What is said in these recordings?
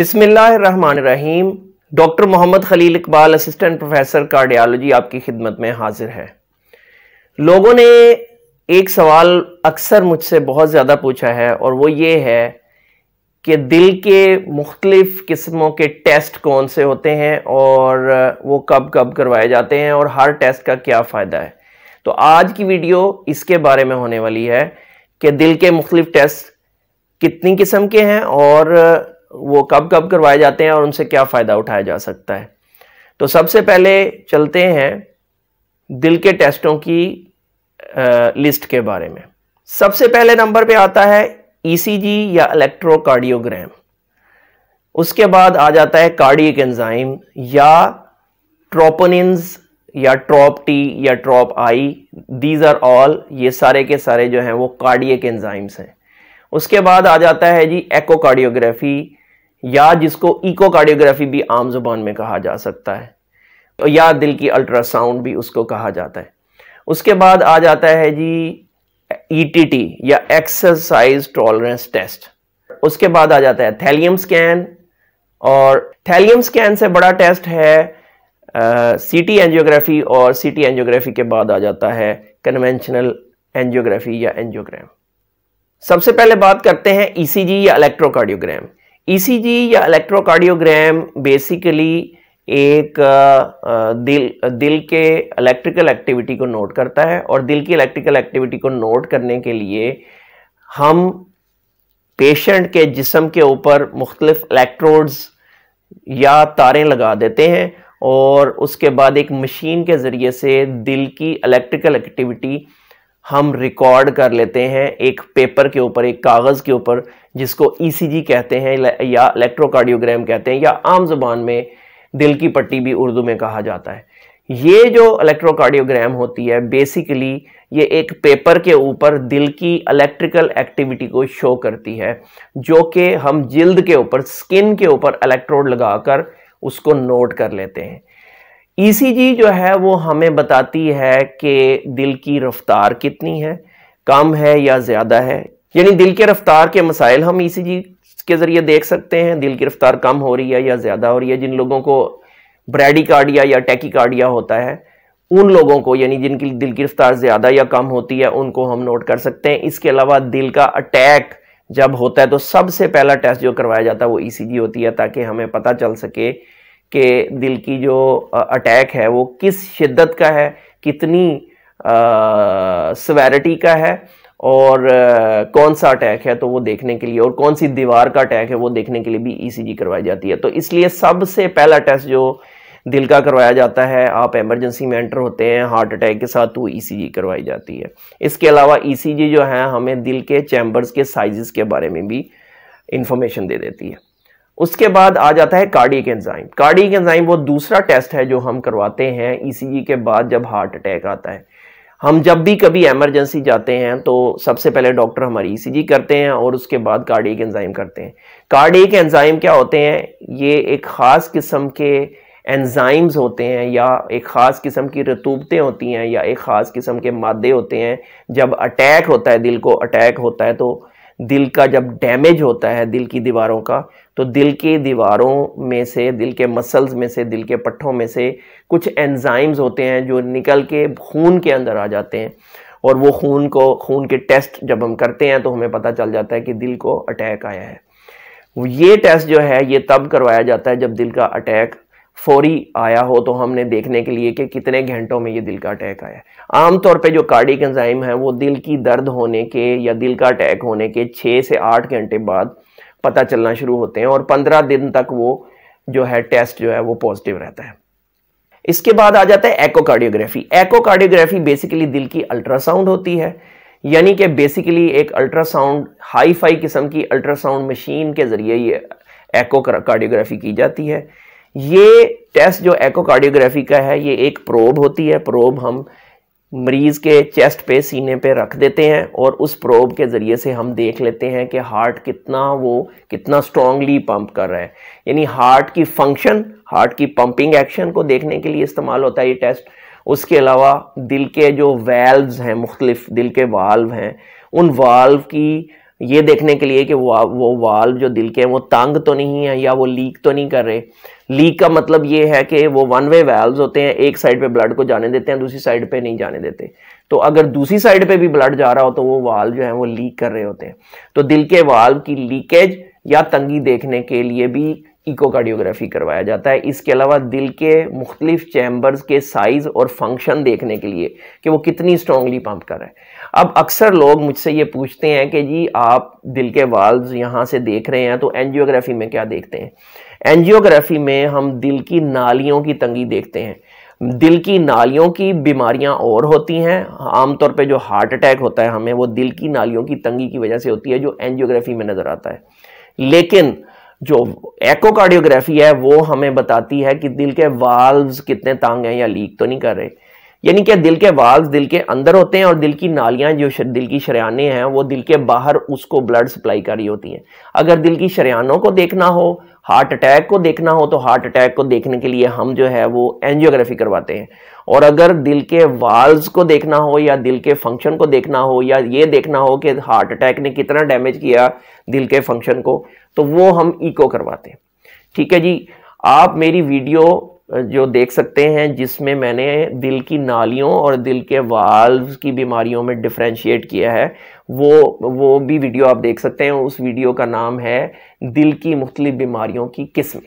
रहीम doctor Mohammad Khalil Iqbal assistant professor cardiology आपकी खिदमत में हाजिर है लोगों ने एक सवाल अक्सर मुझसे बहुत ज़्यादा पूछा है और वो ये है कि दिल के मुख्तलिफ़ किस्मों के टेस्ट कौन से होते हैं और वो कब कब करवाए जाते हैं और हर टेस्ट का क्या फ़ायदा है तो आज की वीडियो इसके बारे में होने वाली है कि दिल के मुख्तलिफ़ टेस्ट कितनी किस्म के हैं और वो कब कब करवाए जाते हैं और उनसे क्या फ़ायदा उठाया जा सकता है तो सबसे पहले चलते हैं दिल के टेस्टों की लिस्ट के बारे में सबसे पहले नंबर पे आता है ईसीजी e या इलेक्ट्रोकार्डियोग्राम उसके बाद आ जाता है कार्डियक एंजाइम या ट्रोपोनिन्स या ट्रॉप टी या trop I these are all ये सारे के सारे जो हैं वो कार्डियक एंजाइम्स हैं उसके बाद आ जाता है जी एकोकार्डियोग्राफी या जिसको इकोकार्डियोग्राफी भी आम जुबान में कहा जा सकता है या दिल की अल्ट्रासाउंड भी उसको कहा जाता है उसके बाद आ जाता है जी ईटीटी e या एक्सरसाइज टॉलरेंस टेस्ट उसके बाद आ जाता है थैलियम स्कैन और थैलियम स्कैन से बड़ा टेस्ट है सीटी uh, एंजियोग्राफी और सीटी एंजियोग्राफी के बाद आ जाता है कन्वेंशनल एंजियोग्राफी या एंजियोग्राम सबसे पहले बात करते हैं ईसीजी e या इलेक्ट्रोकार्डियोग्राम ईसीजी e या इलेक्ट्रोकार्डियोग्राम बेसिकली एक दिल दिल के इलेक्ट्रिकल एक्टिविटी को नोट करता है और दिल की इलेक्ट्रिकल एक्टिविटी को नोट करने के लिए हम पेशेंट के जिसम के ऊपर मुख्तलिफ इलेक्ट्रोड्स या तारें लगा देते हैं और उसके बाद एक मशीन के ज़रिए से दिल की इलेक्ट्रिकल एक्टिविटी हम रिकॉर्ड कर लेते हैं एक पेपर के ऊपर एक कागज़ के ऊपर जिसको ईसीजी e कहते हैं या इलेक्ट्रोकार्डियोग्राम कहते हैं या आम जुबान में दिल की पट्टी भी उर्दू में कहा जाता है ये जो इलेक्ट्रोकार्डियोग्राम होती है बेसिकली ये एक पेपर के ऊपर दिल की इलेक्ट्रिकल एक्टिविटी को शो करती है जो कि हम जिल्द के ऊपर स्किन के ऊपर इलेक्ट्रोड लगाकर उसको नोट कर लेते हैं ईसीजी e जो है वो हमें बताती है कि दिल की रफ्तार कितनी है कम है या ज़्यादा है यानी दिल के रफ्तार के मसाइल हम जी के ज़रिए देख सकते हैं दिल की रफ्तार कम हो रही है या ज़्यादा हो रही है जिन लोगों को ब्रेडिकार्डिया या कार्डिया होता है उन लोगों को यानी जिनकी दिल की रफ्तार ज़्यादा या कम होती है उनको हम नोट कर सकते हैं इसके अलावा दिल का अटैक जब होता है तो सबसे पहला टेस्ट जो करवाया जाता है वो जी होती है ताकि हमें पता चल सके कि दिल की जो अटैक है वो किस शिद्दत का है कितनी सवेरिटी का है और आ, कौन सा अटैक है तो वो देखने के लिए और कौन सी दीवार का अटैक है वो देखने के लिए भी ई e करवाई जाती है तो इसलिए सबसे पहला टेस्ट जो दिल का करवाया जाता है आप एमरजेंसी में एंटर होते हैं हार्ट अटैक के साथ वो तो ईसीजी e करवाई जाती है इसके अलावा ईसीजी e जो है हमें दिल के चैम्बर्स के साइज़ के बारे में भी इंफॉर्मेशन दे देती है उसके बाद आ जाता है कार्डिक एंजाइम कार्डिक एंजाइम वो दूसरा टेस्ट है जो हम करवाते हैं ईसीजी के बाद जब हार्ट अटैक आता है हम जब भी कभी एमरजेंसी जाते हैं तो सबसे पहले डॉक्टर हमारी ईसीजी e करते हैं और उसके बाद कार्डियक एंजाइम करते हैं कार्डियक एंजाइम क्या होते हैं ये एक ख़ास किस्म के एंजाइम्स होते हैं या एक ख़ास किस्म की रतूबतें होती हैं या एक ख़ास किस्म के मादे होते हैं जब अटैक होता है दिल को अटैक होता है तो दिल का जब डैमेज होता है दिल की दीवारों का तो दिल की दीवारों में से दिल के मसल्स में से दिल के पट्ठों में से कुछ एंजाइम्स होते हैं जो निकल के खून के अंदर आ जाते हैं और वो खून को खून के टेस्ट जब हम करते हैं तो हमें पता चल जाता है कि दिल को अटैक आया है ये टेस्ट जो है ये तब करवाया जाता है जब दिल का अटैक फौरी आया हो तो हमने देखने के लिए कि कितने घंटों में ये दिल का अटैक आया है आमतौर पे जो कार्डिक एंजाइम है वो दिल की दर्द होने के या दिल का अटैक होने के छः से आठ घंटे बाद पता चलना शुरू होते हैं और पंद्रह दिन तक वो जो है टेस्ट जो है वो पॉजिटिव रहता है इसके बाद आ जाता है एकोकार्डियोग्राफी एकोकार्डियोग्राफी बेसिकली दिल की अल्ट्रासाउंड होती है यानी कि बेसिकली एक अल्ट्रासाउंड हाई फाई किस्म की अल्ट्रासाउंड मशीन के ज़रिए ये एकोकार्डियोग्राफी की जाती है ये टेस्ट जो एकोकार्डियोग्राफी का है ये एक प्रोब होती है प्रोब हम मरीज़ के चेस्ट पे सीने पे रख देते हैं और उस प्रोब के ज़रिए से हम देख लेते हैं कि हार्ट कितना वो कितना स्ट्रांगली पंप कर रहा है यानी हार्ट की फंक्शन हार्ट की पंपिंग एक्शन को देखने के लिए इस्तेमाल होता है ये टेस्ट उसके अलावा दिल के जो वेल्व हैं मुख्तलिफ दिल के वाल्व हैं उन वाल्व की ये देखने के लिए कि वो वो वाल्व जो दिल के हैं वो तंग तो नहीं है या वो लीक तो नहीं कर रहे लीक का मतलब ये है कि वो वन वे वेल्व होते हैं एक साइड पे ब्लड को जाने देते हैं दूसरी साइड पे नहीं जाने देते तो अगर दूसरी साइड पे भी ब्लड जा रहा हो तो वो वाल्व जो है वो लीक कर रहे होते हैं तो दिल के वाल्व की लीकेज या तंगी देखने के लिए भी इकोकार्डियोग्राफी करवाया जाता है इसके अलावा दिल के मुख्तलिफ चैम्बर्स के साइज और फंक्शन देखने के लिए कि वो कितनी स्ट्रॉन्गली पंप कर रहा है अब अक्सर लोग मुझसे ये पूछते हैं कि जी आप दिल के वाल्व यहाँ से देख रहे हैं तो एनजियोग्राफी में क्या देखते हैं एंजियोग्राफी में हम दिल की नालियों की तंगी देखते हैं दिल की नालियों की बीमारियां और होती हैं आमतौर पे जो हार्ट अटैक होता है हमें वो दिल की नालियों की तंगी की वजह से होती है जो एंजियोग्राफी में नज़र आता है लेकिन जो एकोकार्डियोग्राफी है वो हमें बताती है कि दिल के वाल्व कितने तांग हैं या लीक तो नहीं कर रहे यानी कि दिल के वाल्व्स दिल के अंदर होते हैं और दिल की नालियां जो दिल की शरियाने हैं वो दिल के बाहर उसको ब्लड सप्लाई कर रही होती हैं अगर दिल की शरियानों को देखना हो हार्ट अटैक को देखना हो तो हार्ट अटैक को देखने के लिए हम जो है वो एंजियोग्राफी करवाते हैं और अगर दिल के वाल्व को देखना हो या दिल के फंक्शन को देखना हो या ये देखना हो कि हार्ट अटैक ने कितना डैमेज किया दिल के फंक्शन को तो वो हम इको करवाते हैं ठीक है जी आप मेरी वीडियो जो देख सकते हैं जिसमें मैंने दिल की नालियों और दिल के वाल्व की बीमारियों में डिफ्रेंशिएट किया है वो वो भी वीडियो आप देख सकते हैं उस वीडियो का नाम है दिल की मुख्तल बीमारियों की किस्म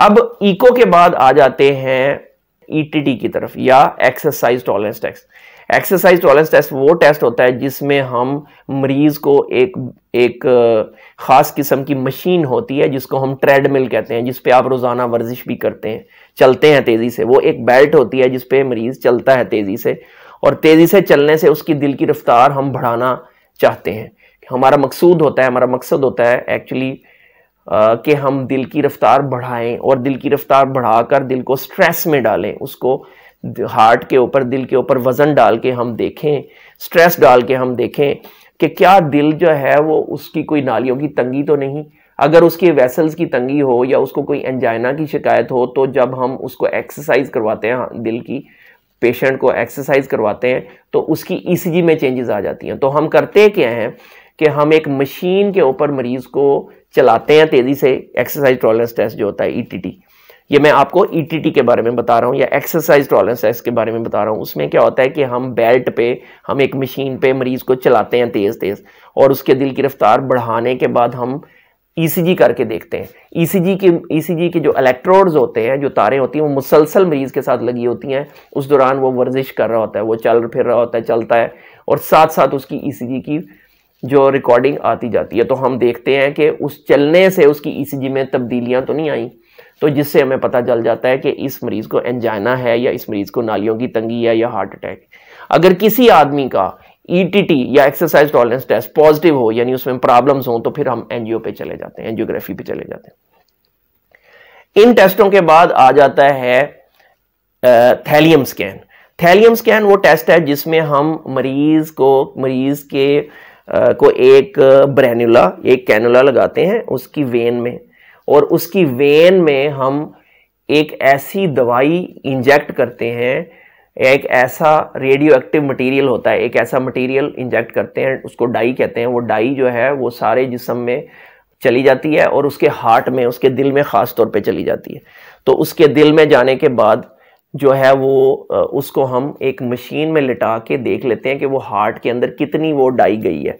अब इको के बाद आ जाते हैं ईटीटी e की तरफ या exercise tolerance test exercise tolerance test वो टेस्ट होता है जिसमें हम मरीज को एक एक ख़ास किस्म की मशीन होती है जिसको हम ट्रेडमिल कहते हैं जिसपे आप रोज़ाना वर्जिश भी करते हैं चलते हैं तेज़ी से वो एक बेल्ट होती है जिसपे मरीज़ चलता है तेज़ी से और तेज़ी से चलने से उसकी दिल की रफ्तार हम बढ़ाना चाहते हैं हमारा मकसूद होता है हमारा मकसद होता है एक्चुअली कि हम दिल की रफ्तार बढ़ाएं और दिल की रफ्तार बढ़ाकर दिल को स्ट्रेस में डालें उसको हार्ट के ऊपर दिल के ऊपर वज़न डाल के हम देखें स्ट्रेस डाल के हम देखें कि क्या दिल जो है वो उसकी कोई नालियों की तंगी तो नहीं अगर उसके वेसल्स की तंगी हो या उसको कोई एंजाइना की शिकायत हो तो जब हम उसको एक्सरसाइज करवाते हैं हाँ, दिल की पेशेंट को एक्सरसाइज करवाते हैं तो उसकी ईसीजी e में चेंजेस आ जाती हैं तो हम करते क्या हैं कि हम एक मशीन के ऊपर मरीज़ को चलाते हैं तेज़ी से एक्सरसाइज टॉलरेंस टेस्ट जो होता है ईटीटी e ये मैं आपको ईटीटी e के बारे में बता रहा हूँ या एक्सरसाइज टॉलरेंस टेस्ट के बारे में बता रहा हूँ उसमें क्या होता है कि हम बेल्ट पे हम एक मशीन पे मरीज़ को चलाते हैं तेज़ तेज़ और उसके दिल की रफ्तार बढ़ाने के बाद हम ईसीजी e करके देखते हैं ईसीजी e के ईसीजी e के जो इलेक्ट्रोड्स होते हैं जो तारें होती हैं वो मुसलसल मरीज़ के साथ लगी होती हैं उस दौरान वो वर्जिश कर रहा होता है वो चल फिर रहा होता है चलता है और साथ साथ उसकी ईसीजी की जो रिकॉर्डिंग आती जाती है तो हम देखते हैं कि उस चलने से उसकी ई में तब्दीलियाँ तो नहीं आई तो जिससे हमें पता चल जाता है कि इस मरीज़ को एंजाइना है या इस मरीज़ को नालियों की तंगी है या हार्ट अटैक अगर किसी आदमी का ईटीटी e या एक्सरसाइज टॉलरेंस टेस्ट पॉजिटिव हो यानी उसमें प्रॉब्लम्स हो तो फिर हम एनजीओ पे चले जाते हैं एनजियोग्राफी पे चले जाते हैं इन टेस्टों के बाद आ जाता है थैलियम स्कैन थैलियम स्कैन वो टेस्ट है जिसमें हम मरीज को मरीज के आ, को एक ब्रैनुला एक कैनुला लगाते हैं उसकी वेन में और उसकी वेन में हम एक ऐसी दवाई इंजेक्ट करते हैं एक ऐसा रेडियो एक्टिव मटीरियल होता है एक ऐसा मटीरियल इंजेक्ट करते हैं उसको डाई कहते हैं वो डाई जो है वो सारे जिसम में चली जाती है और उसके हार्ट में उसके दिल में ख़ास तौर पे चली जाती है तो उसके दिल में जाने के बाद जो है वो उसको हम एक मशीन में लिटा के देख लेते हैं कि वो हार्ट के अंदर कितनी वो डाई गई है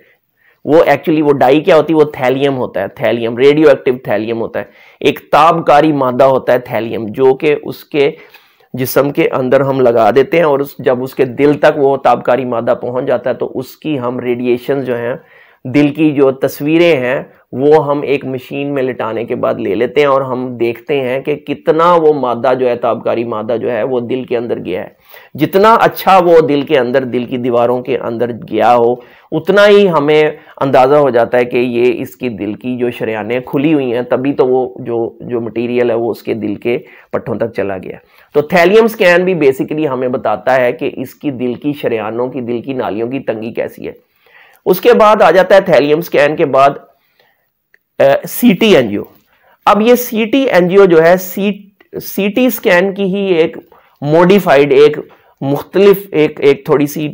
वो एक्चुअली वो डाई क्या होती है वो थैलियम होता है थैलियम रेडियो एक्टिव थैलियम होता है एक ताबकारी मादा होता है थैलियम जो कि उसके जिसम के अंदर हम लगा देते हैं और उस जब उसके दिल तक वो ताबकारी मादा पहुंच जाता है तो उसकी हम रेडिएशन जो हैं दिल की जो तस्वीरें हैं वो हम एक मशीन में लिटाने के बाद ले लेते हैं और हम देखते हैं कि कितना वो मादा जो है ताबकारी मादा जो है वो दिल के अंदर गया है जितना अच्छा वो दिल के अंदर दिल की दीवारों के अंदर गया हो उतना ही हमें अंदाज़ा हो जाता है कि ये इसकी दिल की जो शरियाने खुली हुई हैं तभी तो वो जो जो मटीरियल है वो उसके दिल के पट्टों तक चला गया तो थैलियम स्कैन भी बेसिकली हमें बताता है कि इसकी दिल की शरियानों की दिल की नालियों की तंगी कैसी है उसके बाद आ जाता है थैलियम स्कैन के बाद सी टी एनजीओ अब ये सी टी एनजीओ जो है सी सी टी स्कैन की ही एक मॉडिफाइड एक मुख्तलिफ एक एक थोड़ी सी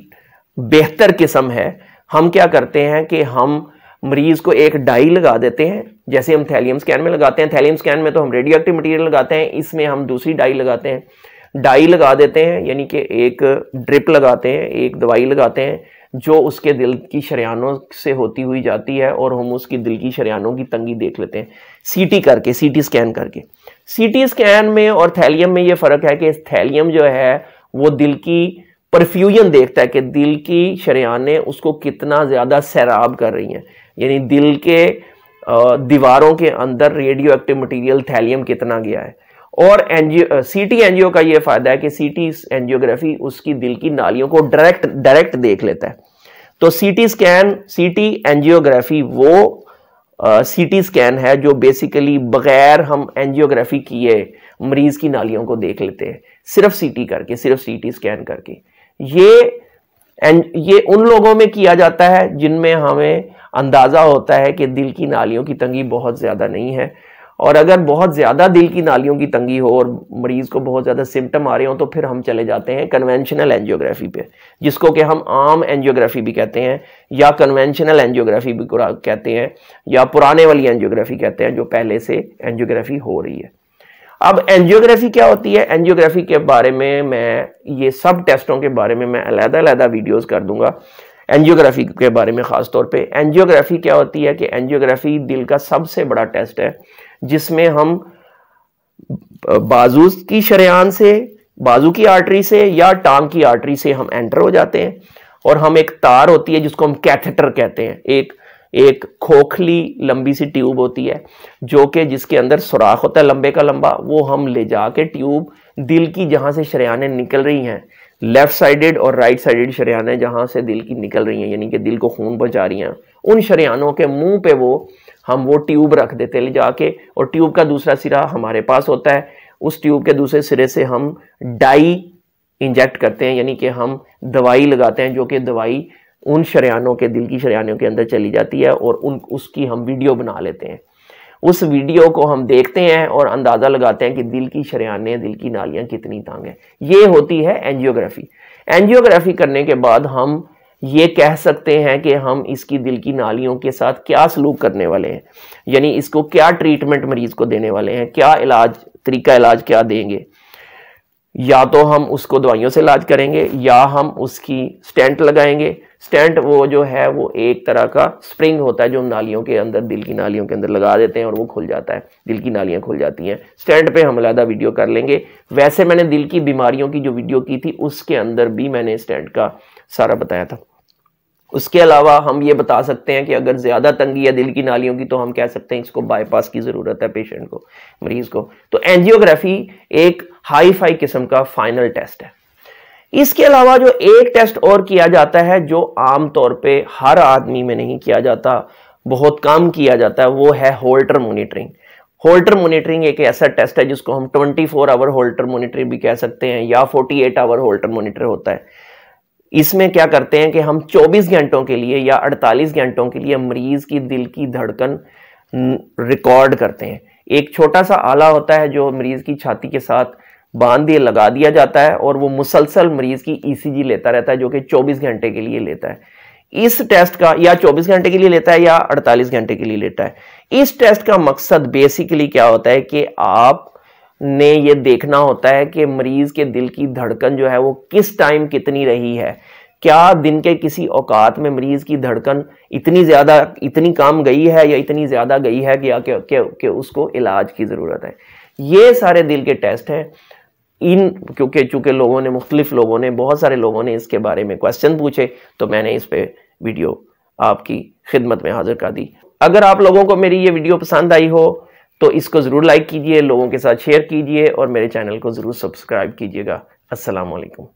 बेहतर किस्म है हम क्या करते हैं कि हम मरीज को एक डाई लगा देते हैं जैसे हम थैलियम स्कैन में लगाते हैं थैलियम स्कैन में तो हम रेडियो एक्टिव मटीरियल लगाते हैं इसमें हम दूसरी डाई लगाते हैं डाई लगा देते हैं यानी कि एक ड्रिप लगाते हैं एक दवाई लगाते हैं जो उसके दिल की शरियानों से होती हुई जाती है और हम उसकी दिल की शरियानों की तंगी देख लेते हैं सीटी करके सीटी स्कैन करके सीटी स्कैन में और थैलियम में ये फ़र्क है कि थैलियम जो है वो दिल की परफ्यूजन देखता है कि दिल की शरियाने उसको कितना ज़्यादा सैराब कर रही हैं यानी दिल के दीवारों के अंदर रेडियो एक्टिव मटीरियल थैलियम कितना गया है और एनजीओ सीटी एनजीओ का ये फायदा है कि सीटी एनजियोग्राफी उसकी दिल की नालियों को डायरेक्ट डायरेक्ट देख लेता है तो सीटी स्कैन सीटी एनजियोग्राफी वो सीटी स्कैन है जो बेसिकली बगैर हम एनजियोग्राफी किए मरीज की नालियों को देख लेते हैं सिर्फ सीटी करके सिर्फ सीटी स्कैन करके ये ये उन लोगों में किया जाता है जिनमें हमें अंदाज़ा होता है कि दिल की नालियों की तंगी बहुत ज़्यादा नहीं है और अगर बहुत ज़्यादा दिल की नालियों की तंगी हो और मरीज़ को बहुत ज़्यादा सिम्टम आ रहे हो तो फिर हम चले जाते हैं कन्वेंशनल एंजियोग्राफी पे जिसको कि हम आम एंजियोग्राफी भी कहते हैं या कन्वेंशनल एंजियोग्राफी भी कहते हैं या पुराने वाली एंजियोग्राफी कहते हैं जो पहले से एंजियोग्राफी हो रही है अब एंजियोग्राफी क्या होती है एंजियोग्राफी के बारे में मैं ये सब टेस्टों के बारे में मैं अलहदा अलहदा वीडियोज़ कर दूंगा एनजियोग्राफी के बारे में ख़ास तौर पे एनजियोग्राफी क्या होती है कि एनजियोग्राफी दिल का सबसे बड़ा टेस्ट है जिसमें हम बाजू की शरेआन से बाजू की आर्टरी से या टांग की आर्टरी से हम एंटर हो जाते हैं और हम एक तार होती है जिसको हम कैथेटर कहते हैं एक एक खोखली लंबी सी ट्यूब होती है जो कि जिसके अंदर सुराख होता है लंबे का लंबा वो हम ले जाके ट्यूब दिल की जहाँ से शरेआने निकल रही हैं लेफ्ट साइडेड और राइट साइडेड शरियाने जहाँ से दिल की निकल रही हैं यानी कि दिल को खून पहुँचा रही हैं उन शरियानों के मुंह पे वो हम वो ट्यूब रख देते ले जाके और ट्यूब का दूसरा सिरा हमारे पास होता है उस ट्यूब के दूसरे सिरे से हम डाई इंजेक्ट करते हैं यानी कि हम दवाई लगाते हैं जो कि दवाई उन शरियानों के दिल की शरियानों के अंदर चली जाती है और उन उसकी हम वीडियो बना लेते हैं उस वीडियो को हम देखते हैं और अंदाज़ा लगाते हैं कि दिल की शरियाने दिल की नालियाँ कितनी तंग है ये होती है एंजियोग्राफी एंजियोग्राफी करने के बाद हम ये कह सकते हैं कि हम इसकी दिल की नालियों के साथ क्या सलूक करने वाले हैं यानी इसको क्या ट्रीटमेंट मरीज़ को देने वाले हैं क्या इलाज तरीका इलाज क्या देंगे या तो हम उसको दवाइयों से इलाज करेंगे या हम उसकी स्टेंट लगाएंगे स्टेंट वो जो है वो एक तरह का स्प्रिंग होता है जो हम नालियों के अंदर दिल की नालियों के अंदर लगा देते हैं और वो खुल जाता है दिल की नालियाँ खुल जाती हैं स्टेंट पे हम अलहदा वीडियो कर लेंगे वैसे मैंने दिल की बीमारियों की जो वीडियो की थी उसके अंदर भी मैंने स्टेंट का सारा बताया था उसके अलावा हम ये बता सकते हैं कि अगर ज़्यादा तंगी है दिल की नालियों की तो हम कह सकते हैं इसको बाईपास की ज़रूरत है पेशेंट को मरीज़ को तो एंजियोग्राफी एक हाई फाई किस्म का फाइनल टेस्ट है इसके अलावा जो एक टेस्ट और किया जाता है जो आमतौर पे हर आदमी में नहीं किया जाता बहुत कम किया जाता है वो है होल्टर मोनिटरिंग होल्टर मोनिटरिंग एक ऐसा टेस्ट है जिसको हम 24 फोर आवर होल्टर मोनिटरिंग भी कह सकते हैं या 48 आवर होल्टर मोनिटर होता है इसमें क्या करते हैं कि हम 24 घंटों के लिए या 48 घंटों के लिए मरीज की दिल की धड़कन रिकॉर्ड करते हैं एक छोटा सा आला होता है जो मरीज की छाती के साथ बांध दिए लगा दिया जाता है और वो मुसलसल मरीज की ईसीजी e लेता रहता है जो कि 24 घंटे के लिए लेता है इस टेस्ट का या 24 घंटे के लिए लेता है या 48 घंटे के लिए लेता है इस टेस्ट का मकसद बेसिकली क्या होता है कि आप ने ये देखना होता है कि मरीज़ के दिल की धड़कन जो है वो किस टाइम कितनी रही है क्या दिन के किसी औकात में मरीज़ की धड़कन इतनी ज़्यादा इतनी कम गई है या इतनी ज़्यादा गई है कि, कि, कि, कि उसको इलाज की ज़रूरत है ये सारे दिल के टेस्ट हैं इन क्योंकि चूँकि लोगों ने मुख्तलिफ लोगों ने बहुत सारे लोगों ने इसके बारे में क्वेश्चन पूछे तो मैंने इस पर वीडियो आपकी खिदमत में हाजिर कर दी अगर आप लोगों को मेरी ये वीडियो पसंद आई हो तो इसको ज़रूर लाइक कीजिए लोगों के साथ शेयर कीजिए और मेरे चैनल को ज़रूर सब्सक्राइब कीजिएगा असलकम